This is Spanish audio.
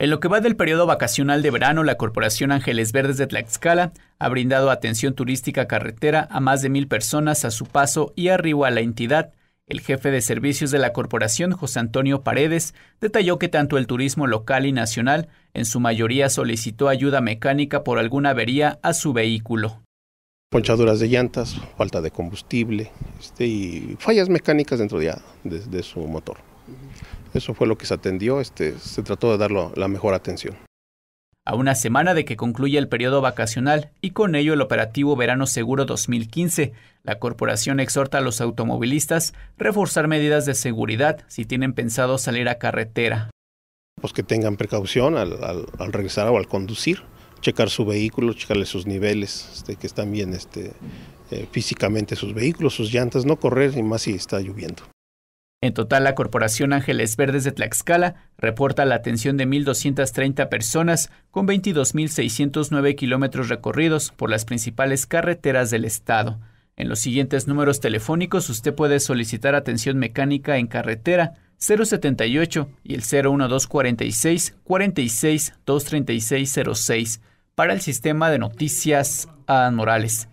En lo que va del periodo vacacional de verano, la Corporación Ángeles Verdes de Tlaxcala ha brindado atención turística carretera a más de mil personas a su paso y arribo a la entidad. El jefe de servicios de la corporación, José Antonio Paredes, detalló que tanto el turismo local y nacional en su mayoría solicitó ayuda mecánica por alguna avería a su vehículo. Ponchaduras de llantas, falta de combustible este, y fallas mecánicas dentro de su motor. Eso fue lo que se atendió, este, se trató de dar la mejor atención. A una semana de que concluya el periodo vacacional y con ello el operativo Verano Seguro 2015, la corporación exhorta a los automovilistas reforzar medidas de seguridad si tienen pensado salir a carretera. Pues que tengan precaución al, regresar o al conducir, checar su vehículo, checarle sus niveles, este, que están bien este, eh, físicamente sus vehículos, sus llantas, no correr ni más si está lloviendo. En total, la Corporación Ángeles Verdes de Tlaxcala reporta la atención de 1.230 personas con 22.609 kilómetros recorridos por las principales carreteras del estado. En los siguientes números telefónicos usted puede solicitar atención mecánica en carretera 078 y el 01246 46 para el sistema de noticias Adán Morales.